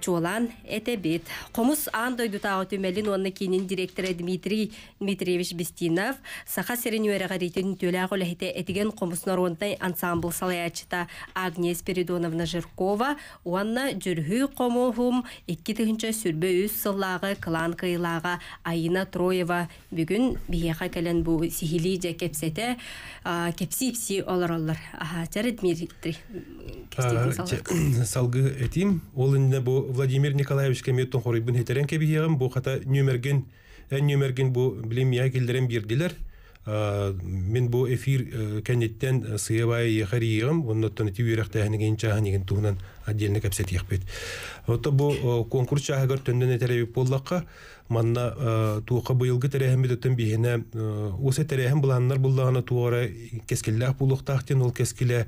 чуолан этебит. Комус аан дойдутағы түмелін оны кейінен директоры Дмитрий Дмитриевич Бестинов саха серенюэрэға рейтін төләғі үләхеті әтіген комус онтай ансамбл салаячыта Агнес Передоновна Жиркова уанна жүрхү комухум икки тыгынча сүрбө үс сыллағы клан Айна Троева бүгін биеха кәлен бу сихили жа кепсете кепсипси олар олар. Ага, Дмитрий. Салгы этим, ол инде бу Владимир Николаевич комитетын хоры бүн хитерен кеби ягым бу хата нюмерген эн нюмерген бу билим я келдерем бирдилер мен бу эфир э, кенеттен э, сыябай яхари ягым онно тон тиви рахта хани генча тунан отдельно кепсет яхпет вот бу конкурс чагыр тондон этере буллакка манна э, туоқа быйылгы тәрәһем бөтөттөн биһине осы э, тәрәһем буланнар буллагына туора кескиллах булуктахтен ол кескиле э,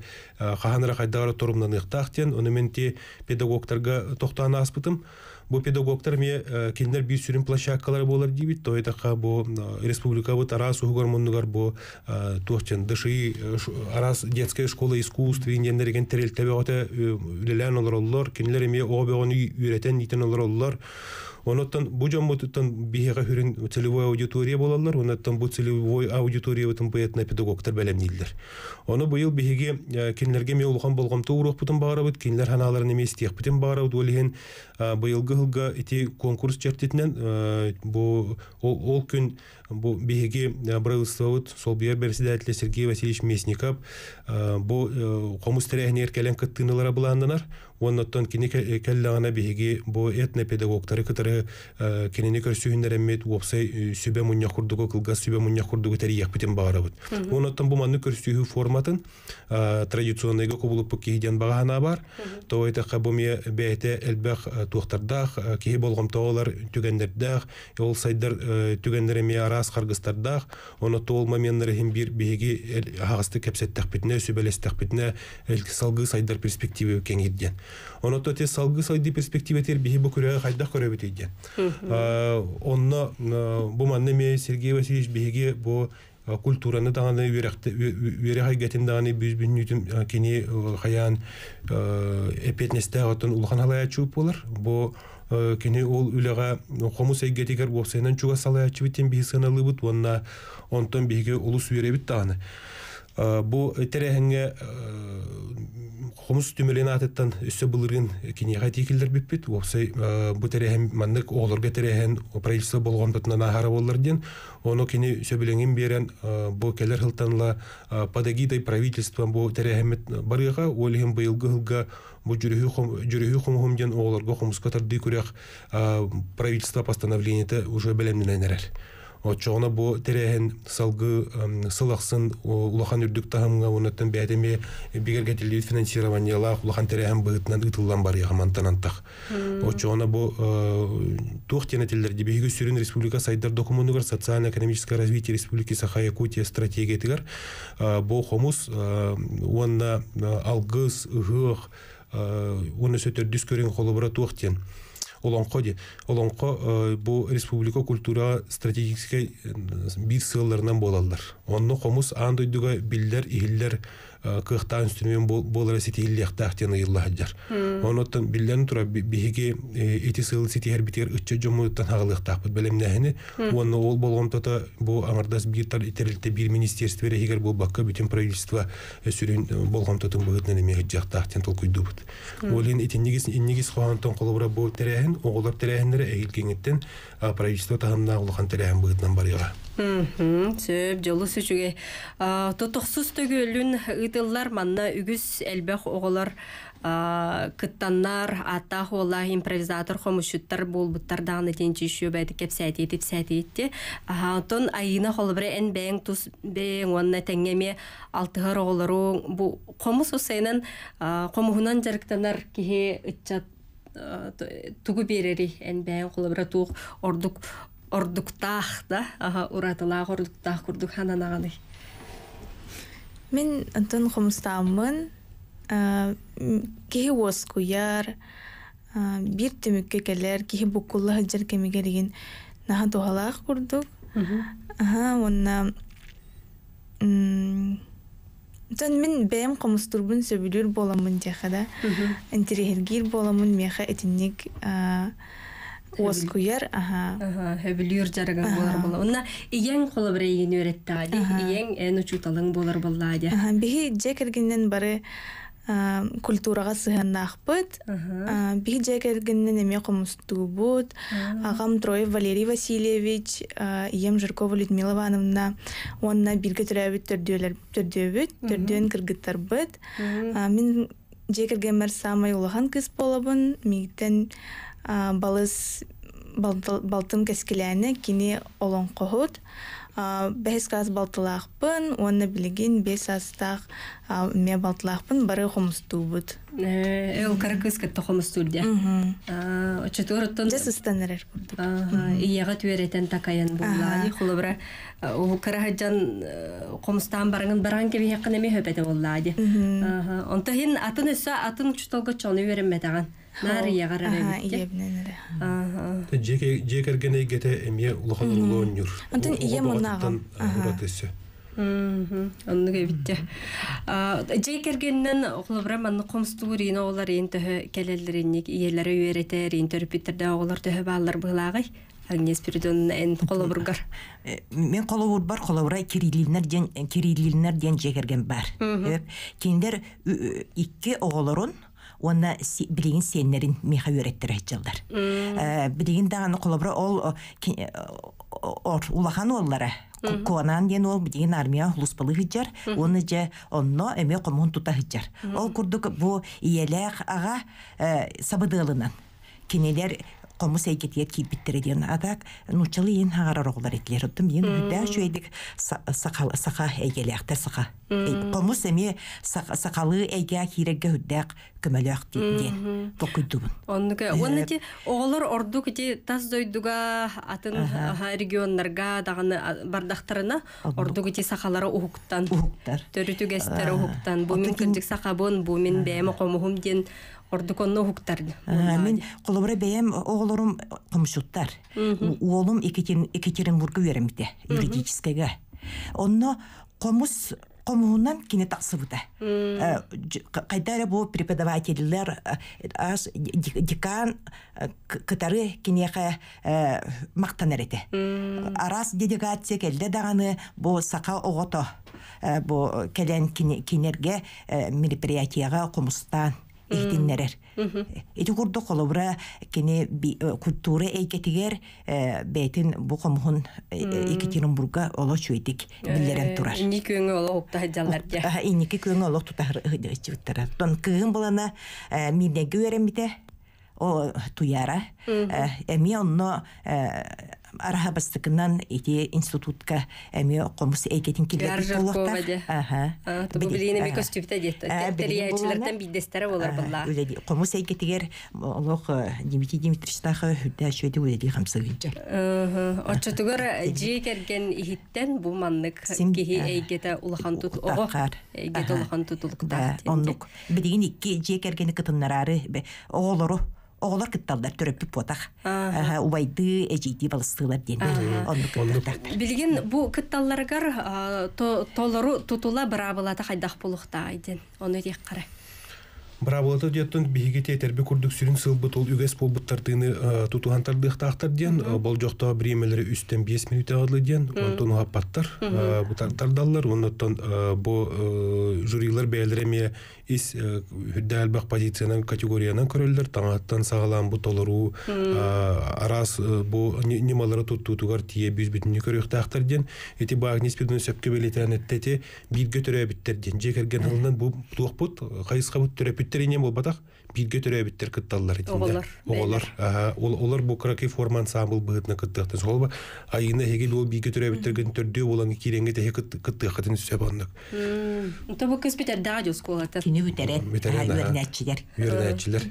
хаханара хайдагара торумнаныктахтен оны мен менти педагогтарга токтана аспытым бу педагогтар ме киндер бир сүрүн площадкалар болар дибит то этаха бу республика бу тарас угормоннугар бу тохтен дыши арас детская школа искусств индендерген терелтебе ота үлелен олар олар кинлер ме обегоны үйрөтен дитен олар олар Онотан бу жоммутуттан биһига хүрүн целевой аудитория болалар, онотан бу целевой аудитория утун быятна педагогтар бәләннилдер. Оны бу ел биһиге э, кинлерге меулган болган туурык бутун баарабыт, кинлер ханаларын эмес тиек бутун баарабыт, олиһен Э, быйылгы ылга эти конкурс чертитинен э, бу ол күн бу биһиги э, брылыстыбыт сол бия председатель Сергей Васильевич месников Местников бу комус тирәһне эркәлән кыттынылара буланданар оннаттан кини келләгәнә биһиги бу этнопедагогтары кытыры кинене көрсүһүннәр эммет уопсай сүбә мунья курдугу кылга сүбә мунья курдугу тәрияк битен багарабыт оннаттан бу манны көрсүһү форматын традиционныйга кубулуп киһиден багана бар то это кабуме бәйте элбәх туохтардах э, киһи болгомтоолар түгеннердах э, ол сайдар э, түгеннер эми арас харгыстардах ону тоол моментнер хим бир биһиги агасты кепсеттахпитине сүбелестахпитине элки салгы сайдар перспективы кеңидден ону то те салгы сайды перспективатер биһи бу күрө хайдах көрөбүтидден онно бу манны ме сергей васильевич биһиги бу культураны да аны үрәхте үрәхә гәтен дә аны без бүгенге көн кини хаян эпитнестер атын улхан халая чуп булыр. Бу кини ул үләгә хомус әйгәтегер булсаң, чуга салаячы битен бисәнәлы бит, вонна онтон биге улус үрәбит таны. Э, бу итереһиңе э, хомус түмелен атыттан өссө былырын кинеға текілдер біппіт. Опсай э, бу тәрехен маннык оғылырға тәрехен правительство болған бұтынан ахара болыр ден. Оны кені сөбіленген берен бу келер хылтанла падагидай правительством бұ тәрехемет барыға, олеген бұйылғы хылға ден правительство постановлениеті уже Отчоғына бу тіреген салғы сылақсын улахан үрдік тағымға онаттан бәдеме э, бігерге тілдейді финансированиела улахан тіреген бұғытынан ытылдан бар яғамантан антақ. Отчоғына бу туқ тені тілдерді бейгі сүрін республика сайдар документугар социально-экономическое развитие республики Саха Якутия стратегиятігер э, бу хомус э, онна алгыс ұғық, оны сөтер дүскөрен қолыбыра туқтен. Олонко ди. Олонко э, бу республика культура стратегик э, бир сылларынан болалдар. Онны комус дойдуга билдер, иһиллер, Э, кыхтаан бол болара сити иллехтаахтен ыйыллаһаджар оноттон биллен тура биһиги э, ити сыыл сити хербитер ычча жомуттан хагалыхтаахпыт белемнэхини уонна ол болгон тота бу аңардас биитар итерилте бир министерство рехигер бу бакка бүтүн э, правительство сүрүн болгон тотун быгытнен эми хыджахтаахтен толкуйдубут олин итиннигис иннигис хоонтон колобура бу терехин оголор терехиндере эгилкеңиттен правительство тахымнаулухан терехин быытынан барыйга Сөп, жолы сүчіге. Тотоқсыз төгілін ұйтылар манна үгіз әлбәқ оғылар кыттаннар ата ола импровизатор хомушуттар болбуттар дагы тенчи шу бәди кеп сәти деп сәти итте Атон айына холбре эн бәң тус бәң онна тәңгеме алтыгыр оглору бу комус усайнан комуһунан жарыктанар кихе ытчат тугу берери эн бәң холбре туқ ордук ордуктаах да аха ураталаах ордуктаах курдук хананаганы мен онтон хомустааммын киһи уоскуяр бир түмүккө келер киһи букулла хаджар кемигеригин наха тухалаах курдук аха онна Тон мен бэм комустурбун сөбүлүр боламын деха да. Интерегир боламын меха этинник Оскуер, ага. Ага, хөбүлүр жараган болор бола. Онна иен қолы бір иен ди иен эн учуталың болар боллади. Ага, бихи жекергеннен бары культураға сыгыннаахпыт. Бихи жекергеннен эме комустубут. Агам Троев Валерий Васильевич, ием Жиркова Людмила Ивановна, онна билге төрөбүт төрдөөлөр төрдөбүт, төрдөөн кыргыттарбыт. Мен жекергенмер самай улахан кыз болобун, мигден балыс балтын кескеләне кини олон кохут бес каз балтылақпын оны билигин бес астақ ме балтылақпын бары хомустубут эл каракыз кетте хомустулде очет ороттон дес устанарар ияга түеретен такаян буллани хулубра э, у карахаджан э, хомустан барыңын баран кеби хеккенеме хөпете буллади онтохин атын өссө атын чутолго чоны веремме таган наария қарар эбитте же кергеней гете эмие улахан улуоннюр онтон ие муннагам оннук эбитте же кергеннен оглобра манны комстугур ин оголар ин төһө келелеринник иелери үйеретер ин төрпиттерде оголар төһө баалар быгылагый Агнес Передон эн колобургар. Э, мен колобур бар колобура кириллинер ден кириллинер ден жегерген бар. Киндер икки оголорун оны билигин сеннерин миха үөреттерэхит жылдар. Э, билигин даганы холобро ол э, улахан оллары. Куанан ден ол деген армия луспалы хиджар, оны же онно эме комун тута хыжар Ол курдук бу аға ага э, сабыдыылынан Кинелер Комус әйгетиет кибиттері ден адак, нучалы ен хағарар оғылар етілер. Үттім ен үдә жөйдік сақа әйгелі ақтар сақа. Комус әме сақалы әйге ақирегі үдәк көмәлі ақ дейін. Тоқыйдуын. Онныға, оны де оғылар орду күте тас дойдуға атын регионларға дағаны бардақтарына орду күте сақалары ұхықтан. Ұхықтар. Төрі түгестері ұхықтан. Бұмен күндік бұл мен бәйімі қомығым ден ордуконно хуктар. Мен қолыбыры бәйем оғылырым комшуттар. Уолум Екатеринбургы веремите, юридическайга. Онно комус комуһунан кине тақсыбыта. Кайтара бу преподавательлер ас декан катары кинеха мақтан әреті. Арас делегация келде даганы бу сака огото. Бу келен кинерге мероприятияга комустан ихтиннерер. Эти курдо колобра кене би э, культура эйкетигер э, бетин бу комхун э, Екатеринбурга олоч уйтик билерен турар. Ни көнгө олоч тута жалдар. Ники көнгө олоч тута жалдар. Тон кын болана мине гөрөм бите. О туяра. Эми онно араха бастыкынан ити институтка эми комус эйкетин килдиулахтар комус эйкетигер олох э, димити димитричтаха хүддэ шөйди үлэди хамсыгынча очотугар жи керген ихиттен бу маннык кихи эйгете улахан тут ого эйгете улахан тут улуктар оннук бидигин икки жи кергени кытыннарары оголору Олар кытталдар төрөппүп потах убайды эжейди Олар диэнер билген бу кытталларгар толору тутула быраабылата хайдах булухта айден Оны диэк қарай. Брабылата деттен бигите тетерби курдук сүрүн сылбыт ол үгес болбуттардыны э, тутугантардыктактар ден э, бол жокто бремелери үстен 5 минут адлы ден онтон хаппаттар э, тардаллар онтон бо жюрилер бээлереме ис хүддәлбак позициянан категориянан көрөлдөр таңаттан сагалан бу толору арас бу немалары туттутугар тие биз бүтүн көрөктактар ден эти баак ниспетин сөпкө белетенеттети бирге төрөбүттер ден жекерген ылынан бу туокпут кайыска бут төрөп беттеріне болбатах бигге төрәй биттер кытталлар итендә. Оголар, Ул олар бу краки форма ансамбль бытны кыттыкты. Сол а айына хеге бу бигге төрәй биттер гын төрдө булган киренге те кыттык хатын сөбәндек. Ута бу кыз битер дадю скола та. Кини битер. Битер Бернәчләр. Бернәчләр.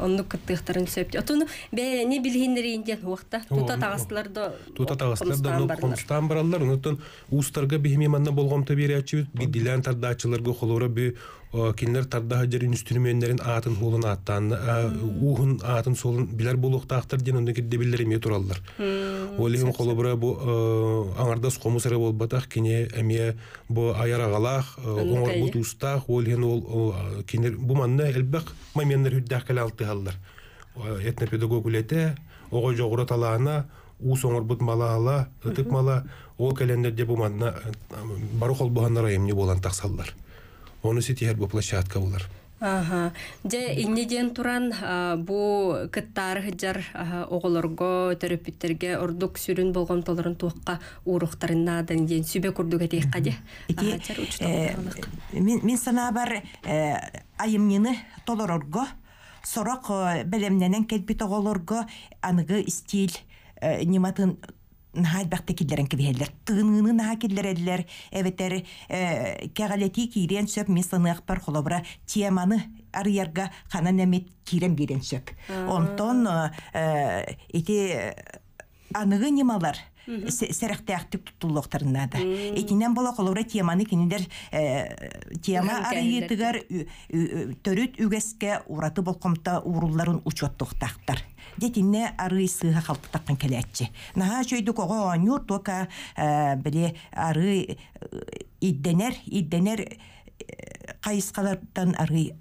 Аны кыттыктарын сөбәп. Атуны бәле не билгендер инде вакта. Тута тагастлар да. Тута Э, кинилер тарда жер инструменттерин атын хулун аттан э, ухун атын солун билер булуктактар ден онда кирде билер эме тураллар олин колобра бу э, аңардас комусара болбатах кине эме бу аярагалах оңор бу тустах ол кинер бу манна элбек моментер хүддах алты халлар этне педагог үлете ого жогура талаана уус оңор бут мала ала ытып мала ол календерде бу манна бару холбуханнар эмне болан таксаллар Оны сети хер площадка булар. Ага. Же иннеден туран бу кыттар жар оголорго төрөпүттерге ордук сүрүн болгон толорун туакка уруктарына дан сүбө курдуга тийкка же. Мен мен сана бар э, айымнины толорорго сорок э, белемненен келбит оголорго аныгы стиль э, нематын Нәһәт бәхтә киләрен киһәләр. Тыныны нәһә киләр әдләр. Әбәтәр, э, кәгәләти кирен сөп мисны яхбар холабра теманы әрйәргә хана нәмет кирем дигән сөп. Онтон, э, ике э, аныгы нималар сәрәхтәк тутулыктарында да. Икеннән бала холабра теманы киндер, э, тема әрйәтгәр төрөт үгәскә уратып булкымта урулларын учоттыктар детине арый сыга халпы таккан келечи. Наха чөйдү кого оню тока э, бири арый э, иддер иддер э, кайыскалардан ары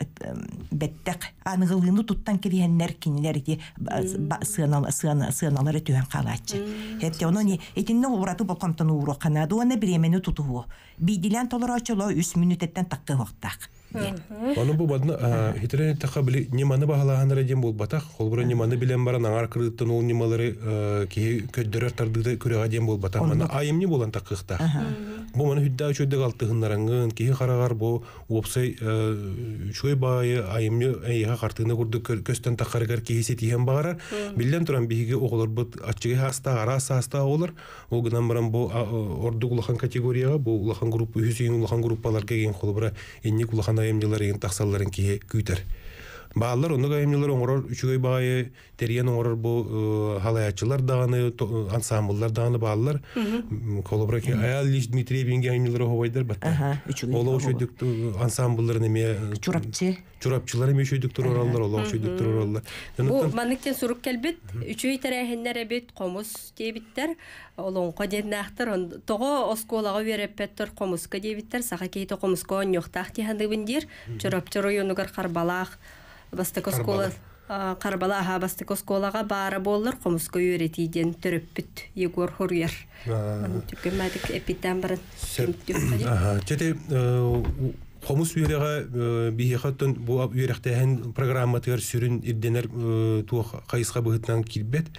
беттек аны гылыны туттан келгендер кинлер ди сына сына сына мары түген калачы. Хетте оно не этинне уратып болкомтон уро канады оны бире мени тутуу. Бидилен толорочоло 3 мүнөттөн таккы вакыт. Оны бу бадна хитрен таха били неманы баһалаһаныр дим бул батах, не неманы билен баран аңар кырыттан ул немалары ки көддөрөр тардыды күрәгә дим бул батах. Мана айымни булан такыхта. Бу мана хүддә үчүдә галтыгыннарыңын ки харагар бу опсай чөй бае айымни айга картыны күрдү көстөн тахаргар кисе тиен багарар. Білден туран биге оголор бу атчыгы хаста араса хаста олар. О гынан баран бу категорияға, бұл бу улахан группа, үсүн улахан группаларга ген холбура энни улахан аймдыларын тақсаларын кие күйтер Баалар онны гаймнылар оңорор үчүгөй баайы терен оңорор бу халаячылар даганы ансамблдар даганы баалар колобраки аял лиш Дмитрий бинге гаймнылар хобайдар бат. Оло үшөдүк ансамблдар неме чурапчы чурапчылар эме үшөдүк туралар оло үшөдүк туралар. Бу маныктен сурук келбит үчөй тарахиннер эбит комус дебиттер олонко деднахтар того осколага береппеттер комуска дебиттер саха кейте комуска оньоктах тихандыбындир чурапчы районугар карбалах Бастыкоскола Карбала аха Бастыкосколага бары болур Комуско юрети ден бүт Егор Хурьер. Мен түкмәдик эпитен бир. Аха, Хомус үйерәгә э, биһи бу үйерәктәһен программа тәр сүрен ирденәр э, ту кайсыга быһытнан килбет.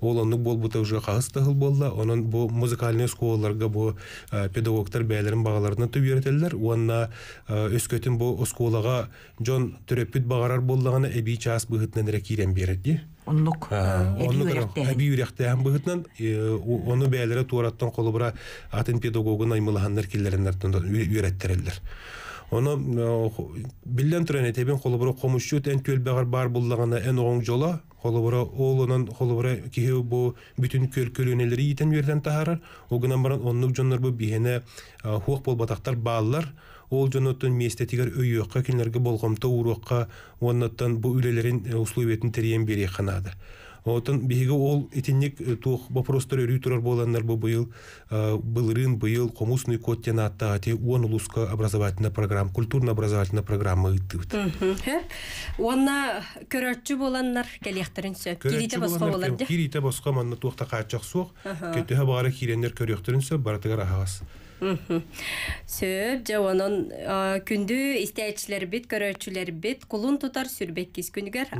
Ул аны бол бу тоже кагыс тагыл булла. Анан бу музыкальный школаларга бу э, педагогтар бәйләрен багаларына тү үйрәтәләр. Уанна өскөтүн бу школага Джон Төрөпүт багарар буллагына эби час быһытнан рәкирен бирәди. Онлук. Онлук. Эби үйрәктәһен быһытнан аны бәйләре туараттан колыбыра атын педагогын аймылаһаннар килләрендәр үйрәттерәләр. Оны э, билден түрен етебен қолыбыры қомышчут ән көлбәғар бар бұллағына ән оң жола, қолыбыры олынан қолыбыры кеу бу бүтін көл көлінелері берден тағарар, оғынан баран оннық жонлар бу бігіне э, хуақ бол батақтар бағылар, ол жонаттан месте тигер өйөкка кенлерге болгомто уруокка оннаттан бу үлелерин э, услуйбетин териен бере қанады. Отын биһиге ол итинник туох вопростар өрүй турар боланнар бу быйыл былырын быйыл комусный код тенатта те он улуска образовательная программа, культурно-образовательная программа иттыбыт. Онна көрөрчү боланнар келехтерин сөп. Кирите басқа болар. Кирите басқа манна туохта качак суох. Кетте багара киренер көрөхтерин сөп, баратыгар ахагас же жауанын күнді истәчлер бит, көрөчүлөр бит, кулун тутар сүрбеккис күнүгөр,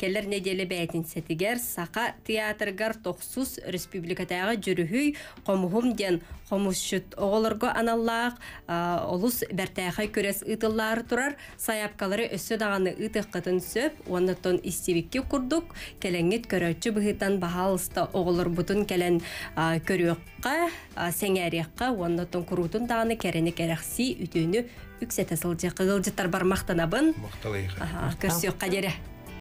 келер неделе бәйтин сетигер, сака театргар токсус республикатагы жүрүхүй комухум ден комушут оголорго аналлаак, олус бертайха күрес ытыллар турар, саяпкалары өссө даганы ытык сөп, оннотон истивикки курдук, келеңит көрөчү быхытан баалыста оголор бутун келен көрөккө сеңәрияққа оннотон курутун дааны кәрені кәрәқси үтөні үксәтәсылжы қығылжытар бар мақтанабын мақталайық көрсөк қадері